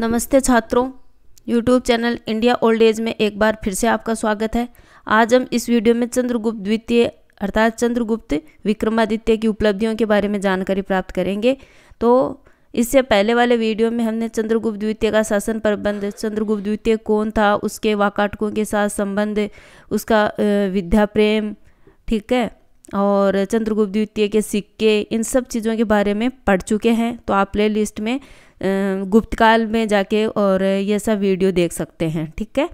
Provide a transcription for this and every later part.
नमस्ते छात्रों YouTube channel India old age में एक बार फिर से आपका स्वागत है आज हम इस वीडियो में चंद्रगुप्त द्वितीय अर्थात चंद्रगुप्त विक्रमादित्य की उपलब्धियों के बारे में जानकारी प्राप्त करेंगे तो इससे पहले वाले वीडियो में हमने चंद्रगुप्त द्वितीय का शासन प्रबंध चंद्रगुप्त द्वितीय कौन था उसके वाकाटकों के साथ संबंध उसका विद्या प्रेम ठीक है और चंद्रगुप्त द्वितीय के सिक्के इन सब चीज़ों के बारे में पढ़ चुके हैं तो आप प्ले लिस्ट में गुप्तकाल में जाके और ये सब वीडियो देख सकते हैं ठीक है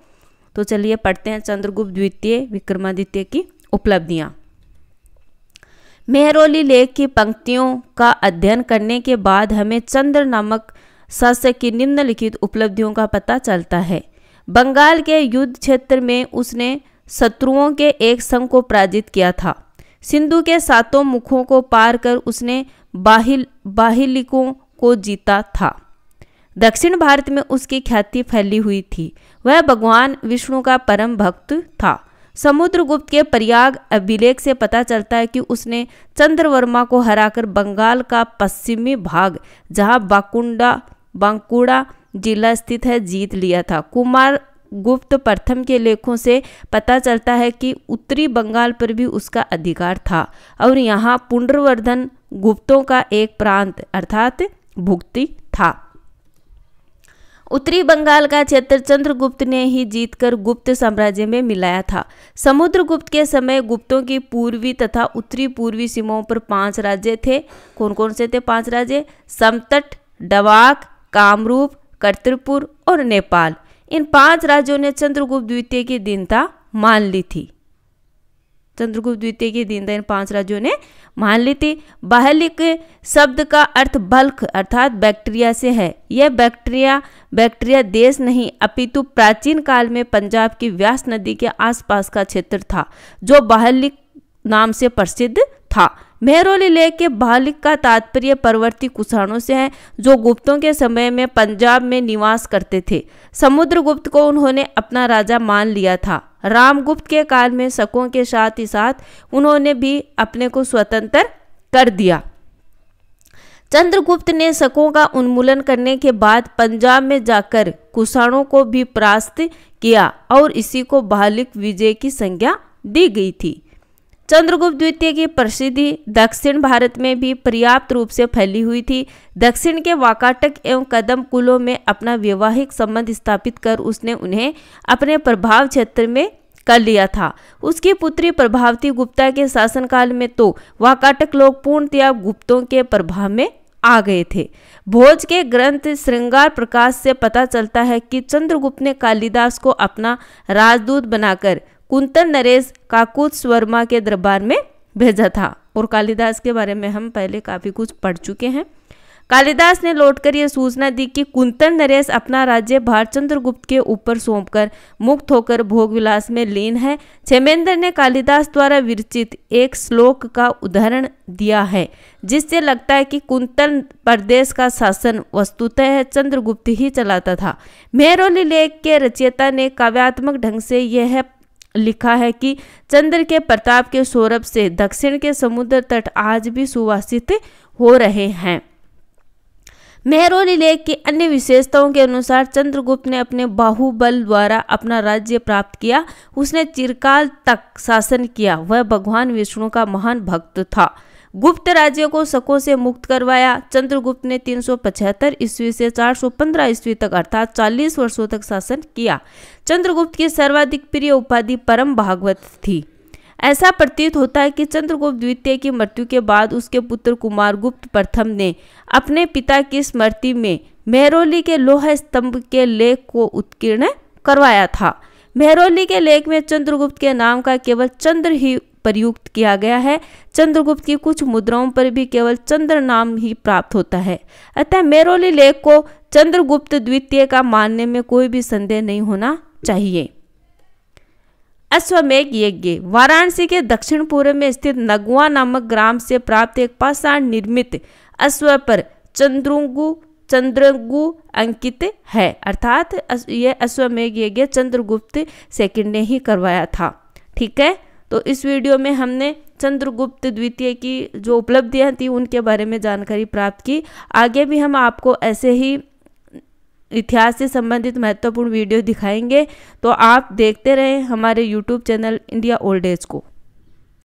तो चलिए पढ़ते हैं चंद्रगुप्त द्वितीय विक्रमादित्य की उपलब्धियाँ मेहरौली लेख की पंक्तियों का अध्ययन करने के बाद हमें चंद्र नामक शासक की निम्नलिखित उपलब्धियों का पता चलता है बंगाल के युद्ध क्षेत्र में उसने शत्रुओं के एक संघ को पराजित किया था सिंधु के सातों मुखों को पार कर उसने बाहिल बाहिलिकों को जीता था दक्षिण भारत में उसकी ख्याति फैली हुई थी वह भगवान विष्णु का परम भक्त था समुद्रगुप्त के प्रयाग अभिलेख से पता चलता है कि उसने चंद्रवर्मा को हराकर बंगाल का पश्चिमी भाग जहां बाकुंडा बांकुड़ा जिला स्थित है जीत लिया था कुमार गुप्त प्रथम के लेखों से पता चलता है कि उत्तरी बंगाल पर भी उसका अधिकार था और यहाँ पुनर्वर्धन गुप्तों का एक प्रांत अर्थात भुक्ति था उत्तरी बंगाल का क्षेत्र चंद्रगुप्त ने ही जीतकर गुप्त साम्राज्य में मिलाया था समुद्रगुप्त के समय गुप्तों की पूर्वी तथा उत्तरी पूर्वी सीमाओं पर पांच राज्य थे कौन कौन से थे पांच राज्य समतट डवाक कामरूप कर्तरपुर और नेपाल इन पांच राज्यों ने चंद्रगुप्त द्वितीय की दीनता मान ली थी चंद्रगुप्त द्वितीय की दीनता इन पांच राज्यों ने मान ली थी बहलिक शब्द का अर्थ बल्क अर्थात बैक्टीरिया से है यह बैक्टीरिया बैक्टीरिया देश नहीं अपितु प्राचीन काल में पंजाब की व्यास नदी के आसपास का क्षेत्र था जो बहलिक नाम से प्रसिद्ध था मेहरौली लेख के बालिक का तात्पर्य पर्वती कुषाणों से है जो गुप्तों के समय में पंजाब में निवास करते थे समुद्रगुप्त को उन्होंने अपना राजा मान लिया था रामगुप्त के काल में शकों के साथ ही साथ उन्होंने भी अपने को स्वतंत्र कर दिया चंद्रगुप्त ने शकों का उन्मूलन करने के बाद पंजाब में जाकर कुषाणों को भी परास्त किया और इसी को बालिक विजय की संज्ञा दी गई थी चंद्रगुप्त द्वितीय की प्रसिद्धि दक्षिण भारत में भी पर्याप्त रूप से फैली हुई थी दक्षिण के वाकाटक एवं कदम कुलों में अपना वैवाहिक संबंध स्थापित कर उसने उन्हें अपने प्रभाव क्षेत्र में कर लिया था उसकी पुत्री प्रभावती गुप्ता के शासनकाल में तो वाकाटक लोग पूर्णतया गुप्तों के प्रभाव में आ गए थे भोज के ग्रंथ श्रृंगार प्रकाश से पता चलता है कि चंद्रगुप्त ने कालिदास को अपना राजदूत बनाकर कुंतन नरेश काकुत स्वर्मा के दरबार में भेजा था और कालिदास के बारे में हम पहले काफ़ी कुछ पढ़ चुके हैं कालिदास ने लौटकर यह सूचना दी कि कुंतन नरेश अपना राज्य भारचंद्र गुप्त के ऊपर सौंपकर मुक्त होकर भोगविलास में लीन है छेमेंद्र ने कालिदास द्वारा विरचित एक श्लोक का उदाहरण दिया है जिससे लगता है कि कुंतन प्रदेश का शासन वस्तुतः चंद्रगुप्त ही चलाता था मेहरोली लेख के रचयिता ने काव्यात्मक ढंग से यह लिखा है कि चंद्र के प्रताप के सौरभ से दक्षिण के समुद्र तट आज भी सुवासित हो रहे हैं मेहरोली लेख की अन्य विशेषताओं के अनुसार चंद्रगुप्त ने अपने बाहुबल द्वारा अपना राज्य प्राप्त किया उसने चिरकाल तक शासन किया वह भगवान विष्णु का महान भक्त था गुप्त राज्य को शकों से मुक्त करवाया चंद्रगुप्त ने 375 ईस्वी से 415 ईस्वी तक अर्थात 40 वर्षों तक शासन किया चंद्रगुप्त की सर्वाधिक प्रिय उपाधि परम भागवत थी ऐसा प्रतीत होता है कि चंद्रगुप्त द्वितीय की मृत्यु के बाद उसके पुत्र कुमार गुप्त प्रथम ने अपने पिता की स्मृति में मेहरोली के लोह स्तंभ के लेख को उत्कीर्ण करवाया था मेहरोली के लेख में चंद्रगुप्त के नाम का केवल चंद्र ही प्रयुक्त किया गया है चंद्रगुप्त की कुछ मुद्राओं पर भी केवल चंद्र नाम ही प्राप्त होता है अतः मेरोली लेख को चंद्रगुप्त द्वितीय का मानने में कोई भी संदेह नहीं होना चाहिए अश्वमेघ यज्ञ वाराणसी के दक्षिण पूर्व में स्थित नगुआ नामक ग्राम से प्राप्त एक पाषाण निर्मित अश्व पर चंद्रुगु चंद्रगु अंकित है अर्थात यह अश्वमेघ यज्ञ चंद्रगुप्त सेकंड ने ही करवाया था ठीक है तो इस वीडियो में हमने चंद्रगुप्त द्वितीय की जो उपलब्धियाँ थी उनके बारे में जानकारी प्राप्त की आगे भी हम आपको ऐसे ही इतिहास से संबंधित महत्वपूर्ण वीडियो दिखाएंगे तो आप देखते रहें हमारे YouTube channel India old age को